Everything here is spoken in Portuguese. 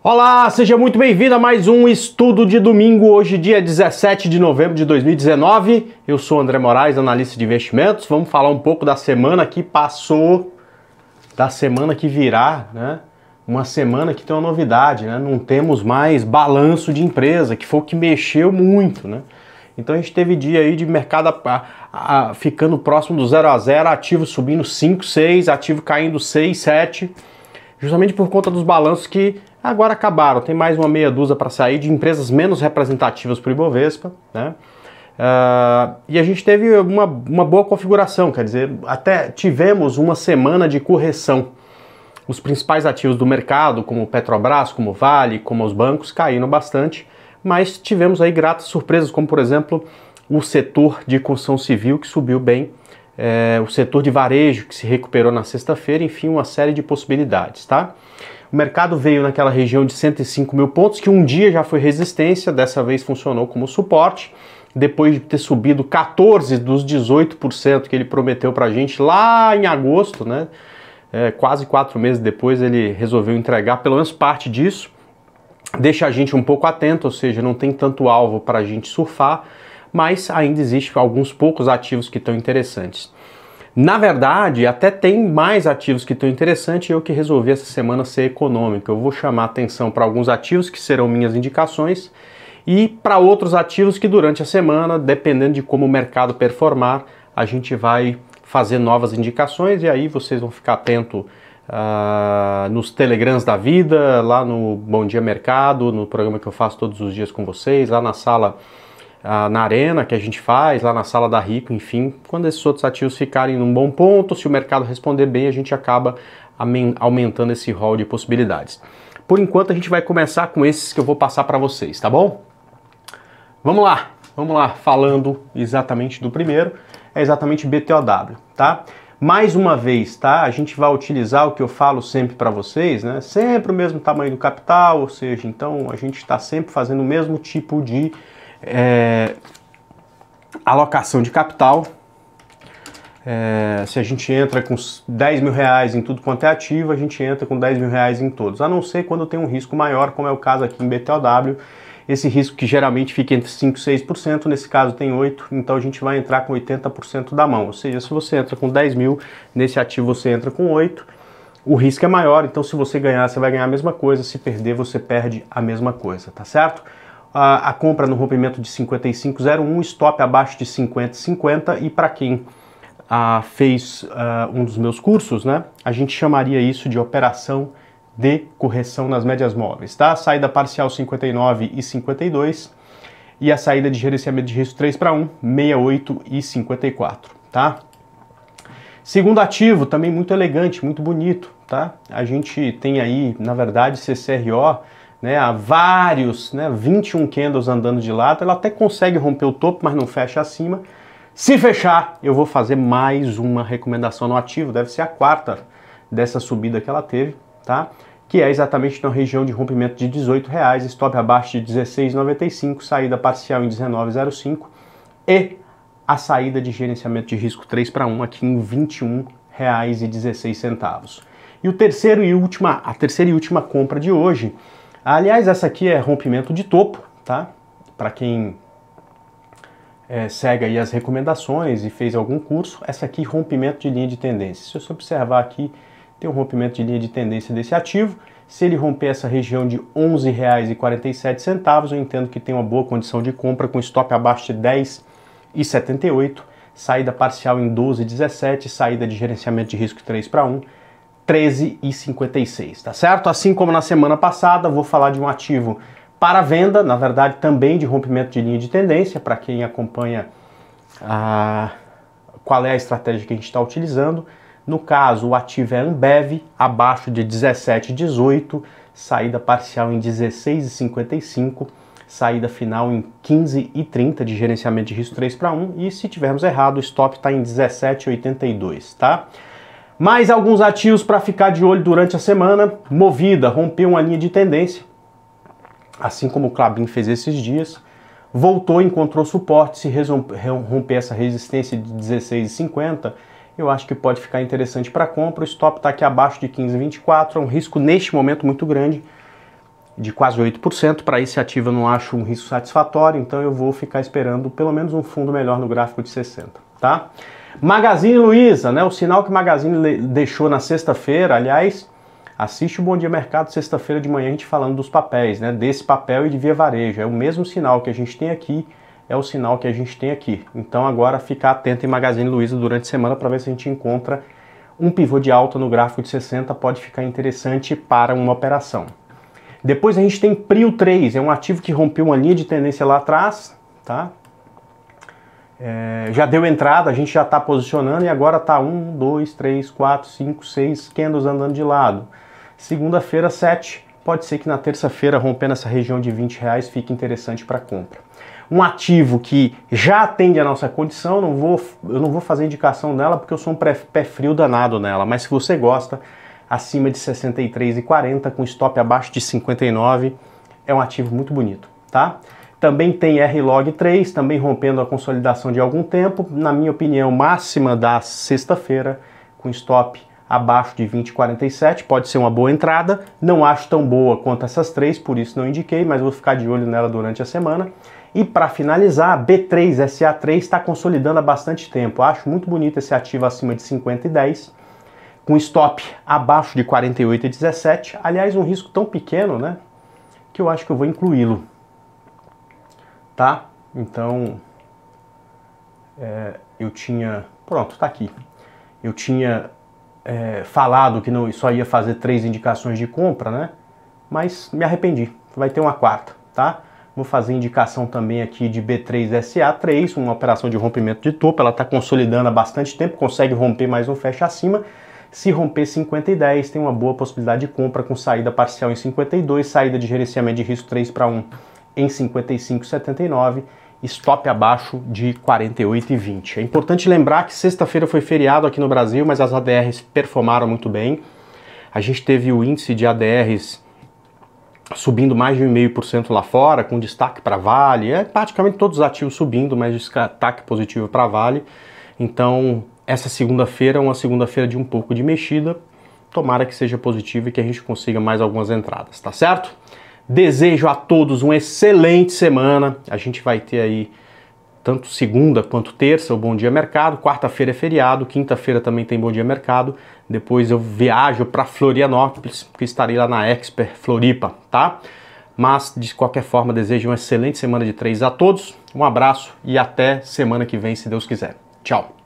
Olá, seja muito bem-vindo a mais um estudo de domingo, hoje, dia 17 de novembro de 2019. Eu sou André Moraes, analista de investimentos. Vamos falar um pouco da semana que passou, da semana que virá, né? Uma semana que tem uma novidade, né? Não temos mais balanço de empresa, que foi o que mexeu muito, né? Então a gente teve dia aí de mercado a, a, a, ficando próximo do 0 a 0, ativo subindo 5, 6, ativo caindo 6, 7, justamente por conta dos balanços que Agora acabaram, tem mais uma meia dúzia para sair de empresas menos representativas para o Ibovespa, né? Uh, e a gente teve uma, uma boa configuração, quer dizer, até tivemos uma semana de correção. Os principais ativos do mercado, como Petrobras, como Vale, como os bancos, caíram bastante, mas tivemos aí gratas surpresas, como por exemplo o setor de construção civil que subiu bem é, o setor de varejo que se recuperou na sexta-feira, enfim, uma série de possibilidades, tá? O mercado veio naquela região de 105 mil pontos, que um dia já foi resistência, dessa vez funcionou como suporte, depois de ter subido 14 dos 18% que ele prometeu para a gente lá em agosto, né? É, quase quatro meses depois ele resolveu entregar pelo menos parte disso. Deixa a gente um pouco atento, ou seja, não tem tanto alvo para a gente surfar mas ainda existe alguns poucos ativos que estão interessantes. Na verdade, até tem mais ativos que estão interessantes e eu que resolvi essa semana ser econômico. Eu vou chamar atenção para alguns ativos que serão minhas indicações e para outros ativos que durante a semana, dependendo de como o mercado performar, a gente vai fazer novas indicações e aí vocês vão ficar atento uh, nos Telegrams da vida, lá no Bom Dia Mercado, no programa que eu faço todos os dias com vocês, lá na sala na arena que a gente faz, lá na sala da Rico, enfim. Quando esses outros ativos ficarem num bom ponto, se o mercado responder bem, a gente acaba aumentando esse rol de possibilidades. Por enquanto, a gente vai começar com esses que eu vou passar para vocês, tá bom? Vamos lá, vamos lá, falando exatamente do primeiro, é exatamente BTOW, tá? Mais uma vez, tá? A gente vai utilizar o que eu falo sempre para vocês, né? Sempre o mesmo tamanho do capital, ou seja, então a gente está sempre fazendo o mesmo tipo de é, alocação de capital. É, se a gente entra com 10 mil reais em tudo quanto é ativo, a gente entra com 10 mil reais em todos, a não ser quando tem um risco maior, como é o caso aqui em BTOW. esse risco que geralmente fica entre 5% e 6%, nesse caso tem 8%, então a gente vai entrar com 80% da mão. Ou seja, se você entra com 10 mil, nesse ativo você entra com 8%, o risco é maior, então se você ganhar, você vai ganhar a mesma coisa, se perder, você perde a mesma coisa, tá certo? a, compra no rompimento de 55,01, stop abaixo de 50,50 e para quem ah, fez ah, um dos meus cursos, né, a gente chamaria isso de operação de correção nas médias móveis, tá? saída parcial 59 e 52 e a saída de gerenciamento de risco 3 para 1, 68 e 54, tá? Segundo ativo, também muito elegante, muito bonito, tá? A gente tem aí, na verdade, CCRO né, há vários, né, 21 candles andando de lado, ela até consegue romper o topo, mas não fecha acima. Se fechar, eu vou fazer mais uma recomendação no ativo, deve ser a quarta dessa subida que ela teve, tá? Que é exatamente na região de rompimento de R$18,00, stop abaixo de R$16,95, saída parcial em R$19,05 e a saída de gerenciamento de risco 3 para 1 aqui em R$21,16. E o terceiro e última, a terceira e última compra de hoje Aliás, essa aqui é rompimento de topo, tá? Para quem é, segue aí as recomendações e fez algum curso, essa aqui rompimento de linha de tendência. Se você observar aqui, tem um rompimento de linha de tendência desse ativo. Se ele romper essa região de R$ 11,47, eu entendo que tem uma boa condição de compra com estoque abaixo de R$ 10,78, saída parcial em 12,17, saída de gerenciamento de risco 3 para 1, 13,56, tá certo? Assim como na semana passada, vou falar de um ativo para venda, na verdade também de rompimento de linha de tendência, para quem acompanha a, qual é a estratégia que a gente está utilizando. No caso, o ativo é Ambev, abaixo de 17,18, saída parcial em 16,55, saída final em 15,30 de gerenciamento de risco 3 para 1, e se tivermos errado, o stop está em 17,82, tá? Mais alguns ativos para ficar de olho durante a semana. Movida rompeu uma linha de tendência, assim como o Clabin fez esses dias. Voltou, encontrou suporte, se romper essa resistência de 16,50, eu acho que pode ficar interessante para compra. O stop está aqui abaixo de 15,24, é um risco neste momento muito grande, de quase 8%. Para esse ativo eu não acho um risco satisfatório, então eu vou ficar esperando pelo menos um fundo melhor no gráfico de 60, tá? Magazine Luiza, né? O sinal que o Magazine deixou na sexta-feira, aliás, assiste o Bom Dia Mercado sexta-feira de manhã a gente falando dos papéis, né? Desse papel e de via varejo. É o mesmo sinal que a gente tem aqui, é o sinal que a gente tem aqui. Então agora ficar atento em Magazine Luiza durante a semana para ver se a gente encontra um pivô de alta no gráfico de 60 pode ficar interessante para uma operação. Depois a gente tem Prio 3, é um ativo que rompeu uma linha de tendência lá atrás, tá? É, já deu entrada, a gente já está posicionando e agora está 1, 2, 3, 4, 5, 6 candles andando de lado. Segunda-feira, 7. Pode ser que na terça-feira, rompendo essa região de 20 reais, fique interessante para compra. Um ativo que já atende a nossa condição, não vou, eu não vou fazer indicação nela porque eu sou um pé frio danado nela, mas se você gosta, acima de 63,40 com stop abaixo de 59, é um ativo muito bonito, tá? Também tem RLog3, também rompendo a consolidação de algum tempo, na minha opinião, máxima da sexta-feira, com stop abaixo de 20,47, pode ser uma boa entrada. Não acho tão boa quanto essas três, por isso não indiquei, mas vou ficar de olho nela durante a semana. E para finalizar, B3, SA3 está consolidando há bastante tempo. Acho muito bonito esse ativo acima de 50,10, com stop abaixo de 48,17. Aliás, um risco tão pequeno, né? Que eu acho que eu vou incluí-lo tá? Então, é, eu tinha... Pronto, tá aqui. Eu tinha é, falado que não só ia fazer três indicações de compra, né? Mas me arrependi. Vai ter uma quarta, tá? Vou fazer indicação também aqui de B3SA3, uma operação de rompimento de topo. Ela está consolidando há bastante tempo, consegue romper mais um fecha acima. Se romper 50 e 10, tem uma boa possibilidade de compra com saída parcial em 52, saída de gerenciamento de risco 3 para 1 em 55,79 stop abaixo de 48,20. É importante lembrar que sexta-feira foi feriado aqui no Brasil, mas as ADRs performaram muito bem. A gente teve o índice de ADRs subindo mais de 1,5% lá fora, com destaque para Vale. É praticamente todos os ativos subindo, mas destaque positivo para Vale. Então, essa segunda-feira é uma segunda-feira de um pouco de mexida. Tomara que seja positiva e que a gente consiga mais algumas entradas, tá certo? Desejo a todos uma excelente semana. A gente vai ter aí tanto segunda quanto terça o Bom Dia Mercado, quarta-feira é feriado, quinta-feira também tem Bom Dia Mercado. Depois eu viajo para Florianópolis, porque estarei lá na Exper Floripa, tá? Mas de qualquer forma, desejo uma excelente semana de três a todos. Um abraço e até semana que vem, se Deus quiser. Tchau.